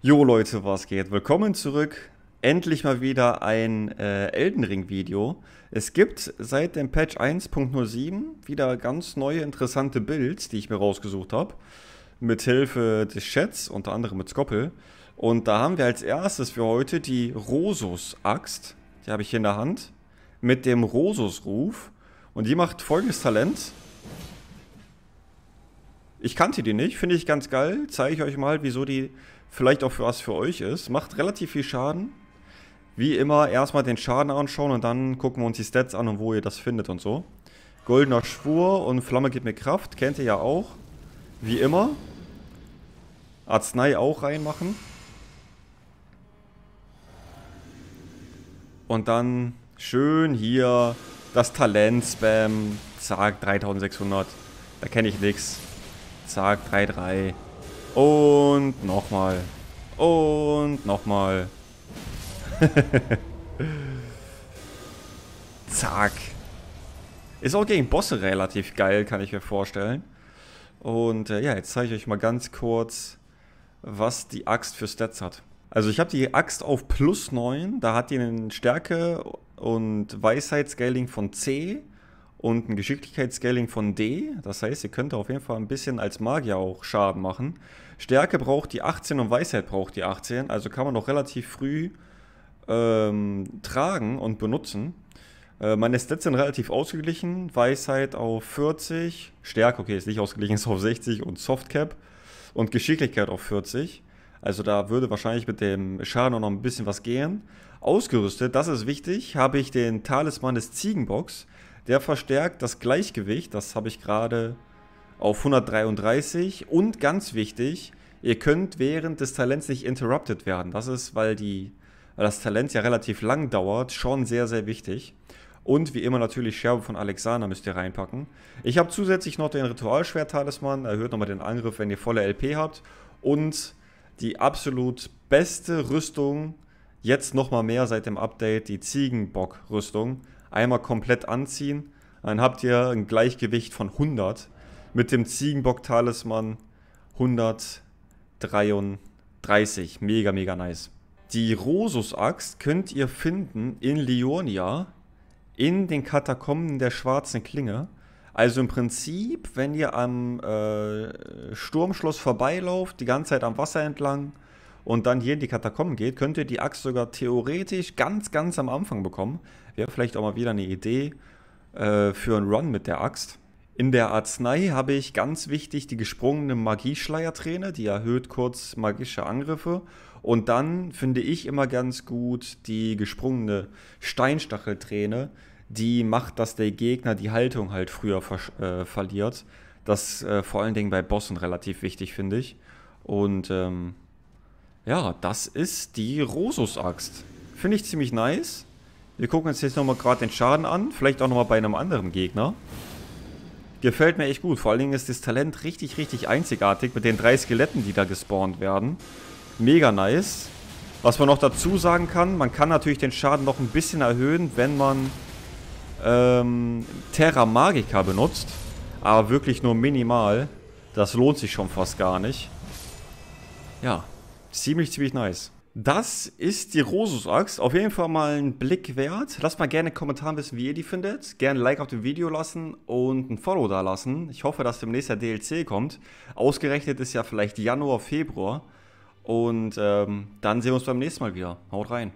Jo Leute, was geht? Willkommen zurück. Endlich mal wieder ein äh, Elden Ring Video. Es gibt seit dem Patch 1.07 wieder ganz neue interessante Builds, die ich mir rausgesucht habe. Mit Hilfe des Chats, unter anderem mit Skoppel. Und da haben wir als erstes für heute die Rosus-Axt. Die habe ich hier in der Hand. Mit dem Rosus-Ruf. Und die macht folgendes Talent. Ich kannte die nicht, finde ich ganz geil. Zeige ich euch mal, wieso die vielleicht auch für was für euch ist. Macht relativ viel Schaden. Wie immer erstmal den Schaden anschauen und dann gucken wir uns die Stats an und wo ihr das findet und so. Goldener Schwur und Flamme gibt mir Kraft, kennt ihr ja auch. Wie immer. Arznei auch reinmachen. Und dann schön hier das Talent-Spam. Zack, 3600. Da kenne ich nichts. Zack, 3-3. Und nochmal. Und nochmal. Zack. Ist auch gegen Bosse relativ geil, kann ich mir vorstellen. Und äh, ja, jetzt zeige ich euch mal ganz kurz, was die Axt für Stats hat. Also ich habe die Axt auf plus 9, da hat die eine Stärke und Weisheit-Scaling von C und ein Geschicklichkeitsscaling von D. Das heißt, ihr könnt auf jeden Fall ein bisschen als Magier auch Schaden machen. Stärke braucht die 18 und Weisheit braucht die 18. Also kann man noch relativ früh ähm, tragen und benutzen. Äh, meine Stats sind relativ ausgeglichen. Weisheit auf 40. Stärke, okay, ist nicht ausgeglichen, ist auf 60 und Softcap. Und Geschicklichkeit auf 40. Also da würde wahrscheinlich mit dem Schaden auch noch ein bisschen was gehen. Ausgerüstet, das ist wichtig, habe ich den Talisman des Ziegenbocks. Der verstärkt das Gleichgewicht, das habe ich gerade auf 133. Und ganz wichtig, ihr könnt während des Talents nicht interrupted werden. Das ist, weil, die, weil das Talent ja relativ lang dauert, schon sehr, sehr wichtig. Und wie immer natürlich Scherbe von Alexander müsst ihr reinpacken. Ich habe zusätzlich noch den Ritualschwert-Talisman, erhöht nochmal den Angriff, wenn ihr volle LP habt. Und die absolut beste Rüstung, jetzt nochmal mehr seit dem Update, die Ziegenbock-Rüstung einmal komplett anziehen. Dann habt ihr ein Gleichgewicht von 100 mit dem Ziegenbock-Talisman 133. Mega, mega nice. Die Rosus-Axt könnt ihr finden in Leonia, in den Katakomben der Schwarzen Klinge. Also im Prinzip, wenn ihr am äh, Sturmschloss vorbeilauft, die ganze Zeit am Wasser entlang, und dann hier in die Katakomben geht, könnt ihr die Axt sogar theoretisch ganz, ganz am Anfang bekommen. Wäre vielleicht auch mal wieder eine Idee äh, für einen Run mit der Axt. In der Arznei habe ich ganz wichtig die gesprungene Magieschleierträne, die erhöht kurz magische Angriffe. Und dann finde ich immer ganz gut die gesprungene Steinstachelträne, die macht, dass der Gegner die Haltung halt früher äh, verliert. Das äh, vor allen Dingen bei Bossen relativ wichtig, finde ich. Und ähm, ja, das ist die Rosus-Axt. Finde ich ziemlich nice. Wir gucken uns jetzt nochmal gerade den Schaden an. Vielleicht auch nochmal bei einem anderen Gegner. Gefällt mir echt gut. Vor allen Dingen ist das Talent richtig, richtig einzigartig mit den drei Skeletten, die da gespawnt werden. Mega nice. Was man noch dazu sagen kann, man kann natürlich den Schaden noch ein bisschen erhöhen, wenn man ähm, Terra Magica benutzt. Aber wirklich nur minimal. Das lohnt sich schon fast gar nicht. Ja, Ziemlich, ziemlich nice. Das ist die Rosus-Axt. Auf jeden Fall mal einen Blick wert. Lasst mal gerne einen Kommentar wissen, wie ihr die findet. Gerne ein Like auf dem Video lassen und ein Follow da lassen. Ich hoffe, dass demnächst der DLC kommt. Ausgerechnet ist ja vielleicht Januar, Februar. Und ähm, dann sehen wir uns beim nächsten Mal wieder. Haut rein.